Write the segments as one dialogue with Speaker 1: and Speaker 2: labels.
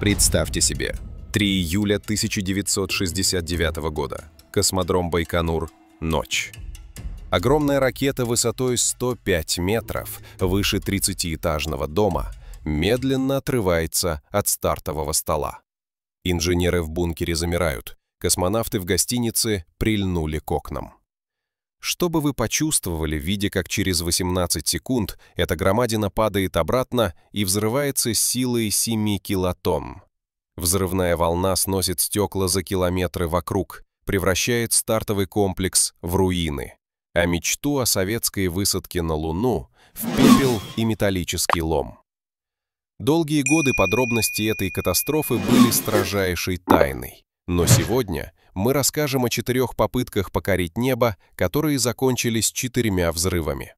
Speaker 1: Представьте себе, 3 июля 1969 года. Космодром Байконур. Ночь. Огромная ракета высотой 105 метров выше 30-этажного дома медленно отрывается от стартового стола. Инженеры в бункере замирают, космонавты в гостинице прильнули к окнам. Что бы вы почувствовали, видя, как через 18 секунд эта громадина падает обратно и взрывается силой 7 килотонн? Взрывная волна сносит стекла за километры вокруг, превращает стартовый комплекс в руины, а мечту о советской высадке на Луну в пепел и металлический лом. Долгие годы подробности этой катастрофы были строжайшей тайной, но сегодня мы расскажем о четырех попытках покорить небо, которые закончились четырьмя взрывами.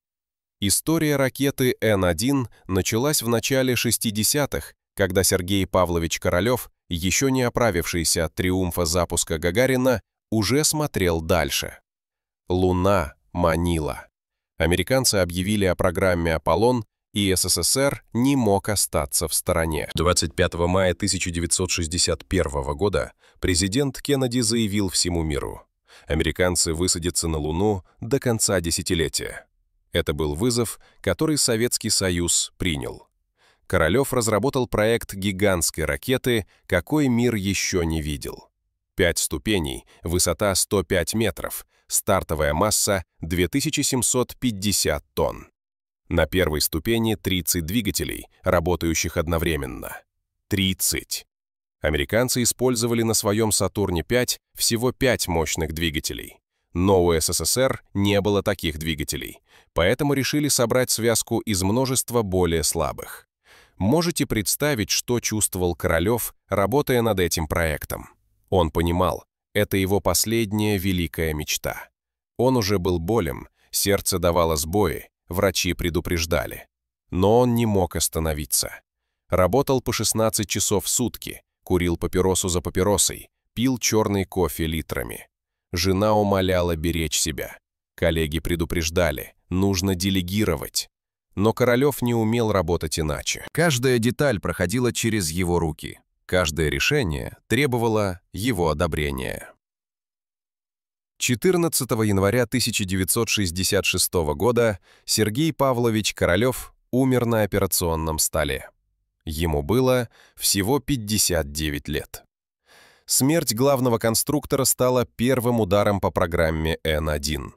Speaker 1: История ракеты Н-1 началась в начале 60-х, когда Сергей Павлович Королев, еще не оправившийся от триумфа запуска Гагарина, уже смотрел дальше. Луна манила. Американцы объявили о программе «Аполлон» и СССР не мог остаться в стороне. 25 мая 1961 года президент Кеннеди заявил всему миру, «Американцы высадятся на Луну до конца десятилетия». Это был вызов, который Советский Союз принял. Королев разработал проект гигантской ракеты, какой мир еще не видел. Пять ступеней, высота 105 метров, стартовая масса 2750 тонн. На первой ступени 30 двигателей, работающих одновременно. 30. Американцы использовали на своем «Сатурне-5» всего 5 мощных двигателей. Но у СССР не было таких двигателей, поэтому решили собрать связку из множества более слабых. Можете представить, что чувствовал Королев, работая над этим проектом. Он понимал, это его последняя великая мечта. Он уже был болен, сердце давало сбои, Врачи предупреждали. Но он не мог остановиться. Работал по 16 часов в сутки, курил папиросу за папиросой, пил черный кофе литрами. Жена умоляла беречь себя. Коллеги предупреждали, нужно делегировать. Но Королёв не умел работать иначе. Каждая деталь проходила через его руки. Каждое решение требовало его одобрения. 14 января 1966 года Сергей Павлович Королёв умер на операционном столе. Ему было всего 59 лет. Смерть главного конструктора стала первым ударом по программе Н1.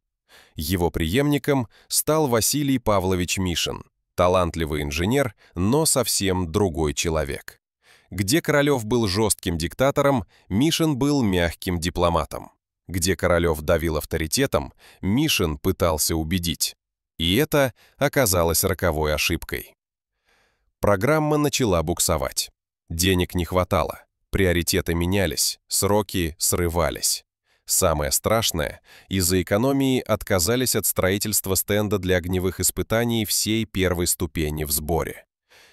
Speaker 1: Его преемником стал Василий Павлович Мишин, талантливый инженер, но совсем другой человек. Где Королёв был жестким диктатором, Мишин был мягким дипломатом где Королев давил авторитетом, Мишин пытался убедить. И это оказалось роковой ошибкой. Программа начала буксовать. Денег не хватало, приоритеты менялись, сроки срывались. Самое страшное, из-за экономии отказались от строительства стенда для огневых испытаний всей первой ступени в сборе.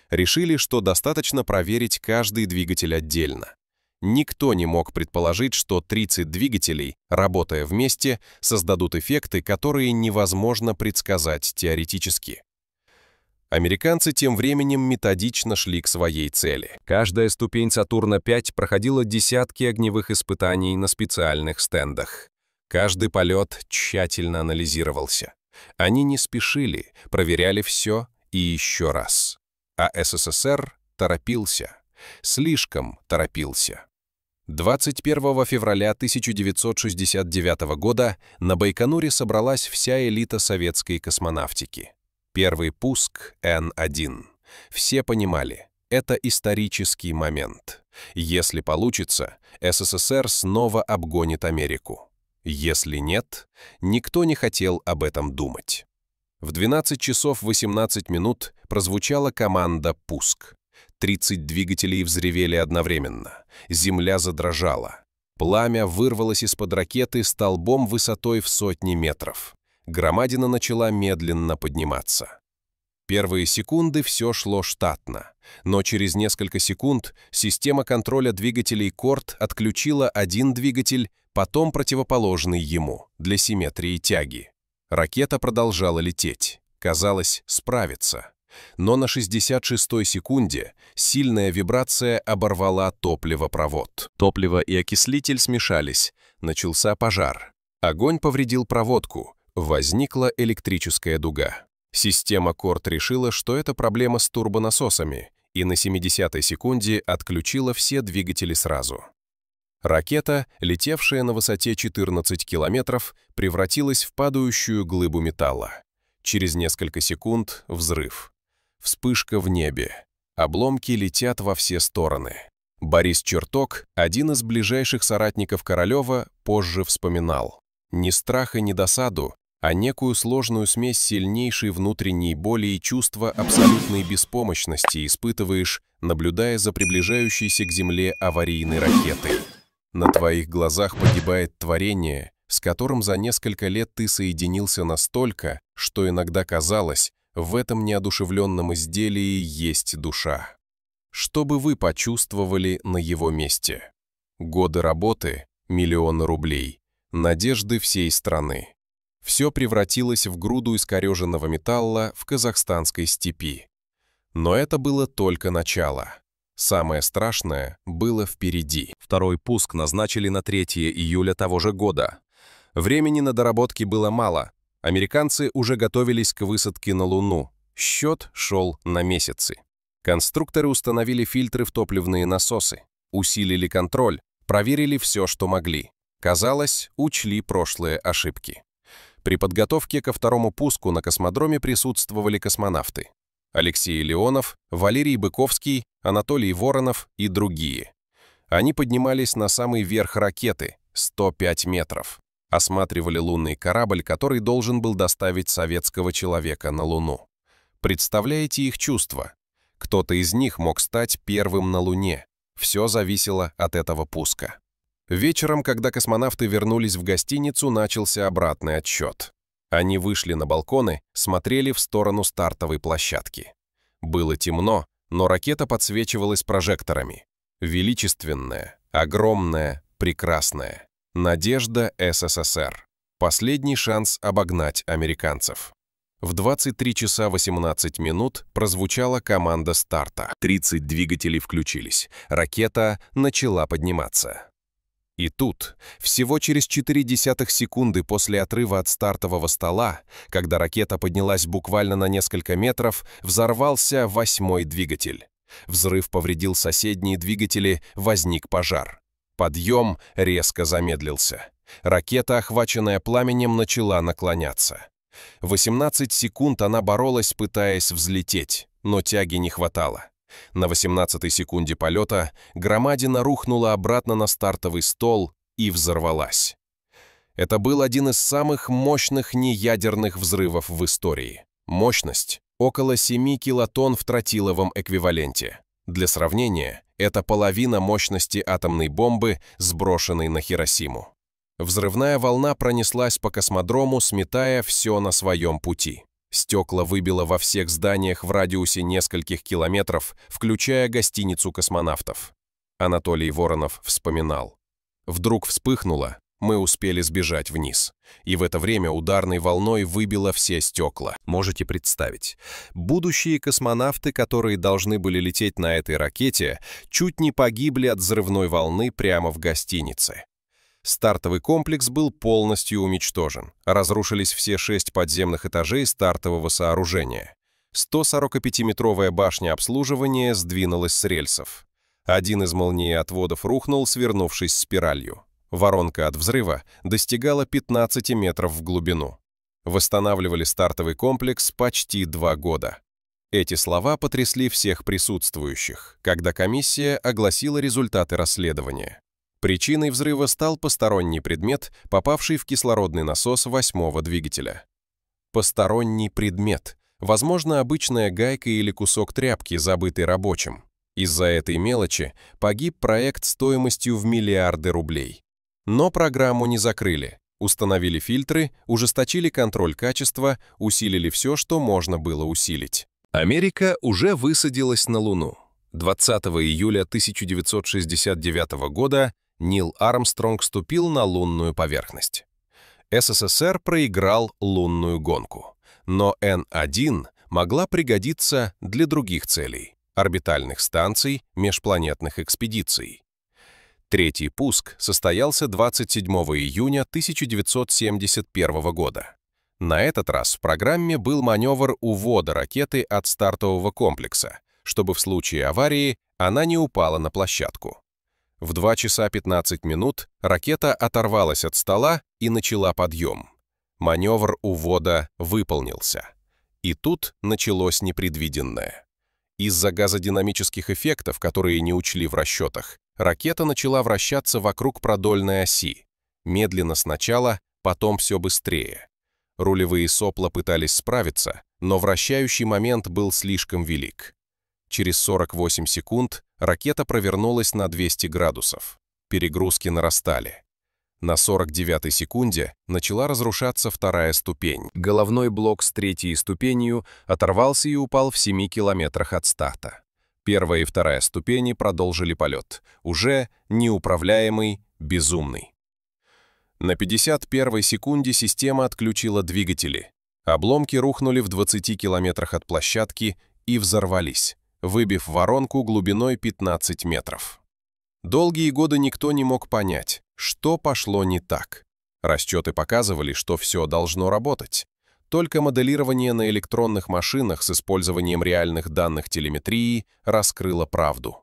Speaker 1: Решили, что достаточно проверить каждый двигатель отдельно. Никто не мог предположить, что 30 двигателей, работая вместе, создадут эффекты, которые невозможно предсказать теоретически. Американцы тем временем методично шли к своей цели. Каждая ступень «Сатурна-5» проходила десятки огневых испытаний на специальных стендах. Каждый полет тщательно анализировался. Они не спешили, проверяли все и еще раз. А СССР торопился. Слишком торопился. 21 февраля 1969 года на Байконуре собралась вся элита советской космонавтики. Первый пуск Н-1. Все понимали, это исторический момент. Если получится, СССР снова обгонит Америку. Если нет, никто не хотел об этом думать. В 12 часов 18 минут прозвучала команда «Пуск». 30 двигателей взревели одновременно. Земля задрожала. Пламя вырвалось из-под ракеты столбом высотой в сотни метров. Громадина начала медленно подниматься. Первые секунды все шло штатно, но через несколько секунд система контроля двигателей Корт отключила один двигатель, потом противоположный ему, для симметрии тяги. Ракета продолжала лететь. Казалось, справится. Но на 66-й секунде сильная вибрация оборвала топливопровод. Топливо и окислитель смешались, начался пожар. Огонь повредил проводку, возникла электрическая дуга. Система Корт решила, что это проблема с турбонасосами, и на 70-й секунде отключила все двигатели сразу. Ракета, летевшая на высоте 14 километров, превратилась в падающую глыбу металла. Через несколько секунд — взрыв. Вспышка в небе. Обломки летят во все стороны. Борис Черток, один из ближайших соратников Королева, позже вспоминал. «Ни страх и ни досаду, а некую сложную смесь сильнейшей внутренней боли и чувства абсолютной беспомощности испытываешь, наблюдая за приближающейся к Земле аварийной ракетой. На твоих глазах погибает творение, с которым за несколько лет ты соединился настолько, что иногда казалось, в этом неодушевленном изделии есть душа. Что бы вы почувствовали на его месте? Годы работы, миллионы рублей, надежды всей страны. Все превратилось в груду искореженного металла в казахстанской степи. Но это было только начало. Самое страшное было впереди. Второй пуск назначили на 3 июля того же года. Времени на доработки было мало, Американцы уже готовились к высадке на Луну. Счет шел на месяцы. Конструкторы установили фильтры в топливные насосы, усилили контроль, проверили все, что могли. Казалось, учли прошлые ошибки. При подготовке ко второму пуску на космодроме присутствовали космонавты. Алексей Леонов, Валерий Быковский, Анатолий Воронов и другие. Они поднимались на самый верх ракеты, 105 метров осматривали лунный корабль, который должен был доставить советского человека на Луну. Представляете их чувства? Кто-то из них мог стать первым на Луне. Все зависело от этого пуска. Вечером, когда космонавты вернулись в гостиницу, начался обратный отсчет. Они вышли на балконы, смотрели в сторону стартовой площадки. Было темно, но ракета подсвечивалась прожекторами. Величественная, огромная, прекрасная. Надежда СССР. Последний шанс обогнать американцев. В 23 часа 18 минут прозвучала команда старта. 30 двигателей включились. Ракета начала подниматься. И тут, всего через 4 десятых секунды после отрыва от стартового стола, когда ракета поднялась буквально на несколько метров, взорвался восьмой двигатель. Взрыв повредил соседние двигатели, возник пожар. Подъем резко замедлился. Ракета, охваченная пламенем, начала наклоняться. 18 секунд она боролась, пытаясь взлететь, но тяги не хватало. На 18-й секунде полета громадина рухнула обратно на стартовый стол и взорвалась. Это был один из самых мощных неядерных взрывов в истории. Мощность – около 7 килотонн в тротиловом эквиваленте. Для сравнения, это половина мощности атомной бомбы, сброшенной на Хиросиму. Взрывная волна пронеслась по космодрому, сметая все на своем пути. Стекла выбило во всех зданиях в радиусе нескольких километров, включая гостиницу космонавтов. Анатолий Воронов вспоминал. Вдруг вспыхнуло, мы успели сбежать вниз. И в это время ударной волной выбило все стекла. Можете представить. Будущие космонавты, которые должны были лететь на этой ракете, чуть не погибли от взрывной волны прямо в гостинице. Стартовый комплекс был полностью уничтожен. Разрушились все шесть подземных этажей стартового сооружения. 145-метровая башня обслуживания сдвинулась с рельсов. Один из молниеотводов рухнул, свернувшись спиралью. Воронка от взрыва достигала 15 метров в глубину. Восстанавливали стартовый комплекс почти два года. Эти слова потрясли всех присутствующих, когда комиссия огласила результаты расследования. Причиной взрыва стал посторонний предмет, попавший в кислородный насос восьмого двигателя. Посторонний предмет, возможно, обычная гайка или кусок тряпки, забытый рабочим. Из-за этой мелочи погиб проект стоимостью в миллиарды рублей. Но программу не закрыли, установили фильтры, ужесточили контроль качества, усилили все, что можно было усилить. Америка уже высадилась на Луну. 20 июля 1969 года Нил Армстронг ступил на лунную поверхность. СССР проиграл лунную гонку, но Н-1 могла пригодиться для других целей – орбитальных станций, межпланетных экспедиций. Третий пуск состоялся 27 июня 1971 года. На этот раз в программе был маневр увода ракеты от стартового комплекса, чтобы в случае аварии она не упала на площадку. В 2 часа 15 минут ракета оторвалась от стола и начала подъем. Маневр увода выполнился. И тут началось непредвиденное. Из-за газодинамических эффектов, которые не учли в расчетах, Ракета начала вращаться вокруг продольной оси. Медленно сначала, потом все быстрее. Рулевые сопла пытались справиться, но вращающий момент был слишком велик. Через 48 секунд ракета провернулась на 200 градусов. Перегрузки нарастали. На 49-й секунде начала разрушаться вторая ступень. Головной блок с третьей ступенью оторвался и упал в 7 километрах от старта. Первая и вторая ступени продолжили полет, уже неуправляемый, безумный. На 51 секунде система отключила двигатели. Обломки рухнули в 20 километрах от площадки и взорвались, выбив воронку глубиной 15 метров. Долгие годы никто не мог понять, что пошло не так. Расчеты показывали, что все должно работать, только моделирование на электронных машинах с использованием реальных данных телеметрии раскрыло правду.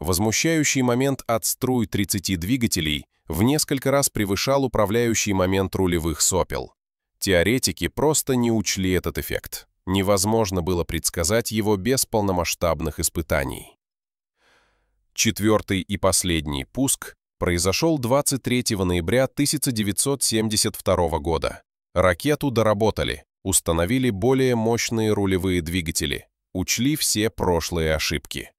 Speaker 1: Возмущающий момент от струй 30 двигателей в несколько раз превышал управляющий момент рулевых сопел. Теоретики просто не учли этот эффект. Невозможно было предсказать его без полномасштабных испытаний. Четвертый и последний пуск произошел 23 ноября 1972 года Ракету доработали, установили более мощные рулевые двигатели, учли все прошлые ошибки.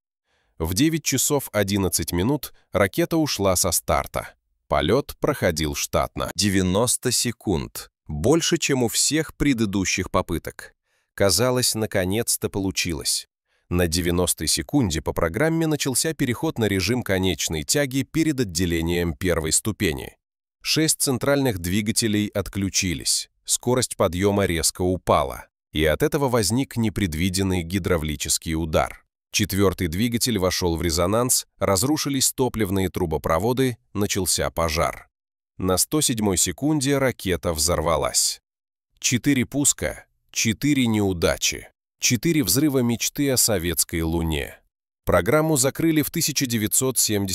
Speaker 1: В 9 часов 11 минут ракета ушла со старта. Полет проходил штатно. 90 секунд. Больше, чем у всех предыдущих попыток. Казалось, наконец-то получилось. На 90-й секунде по программе начался переход на режим конечной тяги перед отделением первой ступени. Шесть центральных двигателей отключились, скорость подъема резко упала, и от этого возник непредвиденный гидравлический удар. Четвертый двигатель вошел в резонанс, разрушились топливные трубопроводы, начался пожар. На 107 секунде ракета взорвалась. Четыре пуска, четыре неудачи, четыре взрыва мечты о советской Луне. Программу закрыли в 1974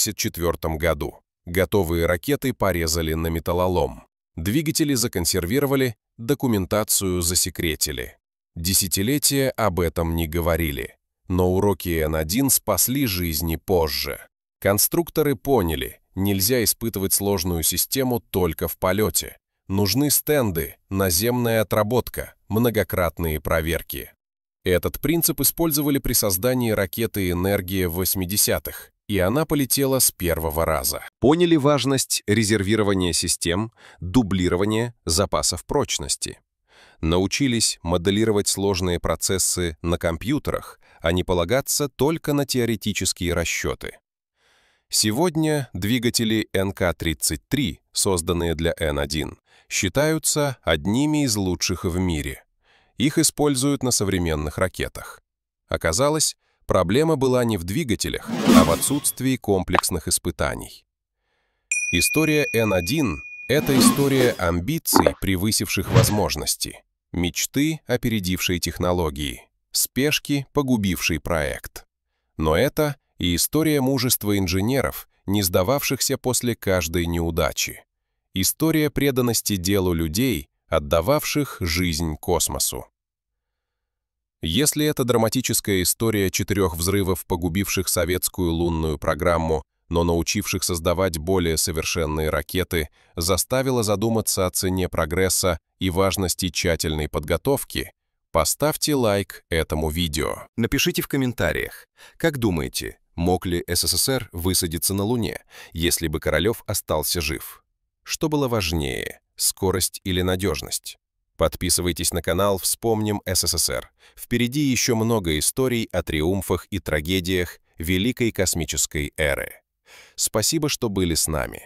Speaker 1: году. Готовые ракеты порезали на металлолом. Двигатели законсервировали, документацию засекретили. Десятилетия об этом не говорили. Но уроки н 1 спасли жизни позже. Конструкторы поняли, нельзя испытывать сложную систему только в полете. Нужны стенды, наземная отработка, многократные проверки. Этот принцип использовали при создании ракеты «Энергия» в 80-х и она полетела с первого раза. Поняли важность резервирования систем, дублирования запасов прочности. Научились моделировать сложные процессы на компьютерах, а не полагаться только на теоретические расчеты. Сегодня двигатели НК-33, созданные для N1, считаются одними из лучших в мире. Их используют на современных ракетах. Оказалось, Проблема была не в двигателях, а в отсутствии комплексных испытаний. История N1 – это история амбиций, превысивших возможности, мечты, опередившие технологии, спешки, погубившие проект. Но это и история мужества инженеров, не сдававшихся после каждой неудачи. История преданности делу людей, отдававших жизнь космосу. Если эта драматическая история четырех взрывов, погубивших советскую лунную программу, но научивших создавать более совершенные ракеты, заставила задуматься о цене прогресса и важности тщательной подготовки, поставьте лайк этому видео. Напишите в комментариях, как думаете, мог ли СССР высадиться на Луне, если бы Королев остался жив? Что было важнее, скорость или надежность? Подписывайтесь на канал «Вспомним СССР». Впереди еще много историй о триумфах и трагедиях Великой космической эры. Спасибо, что были с нами.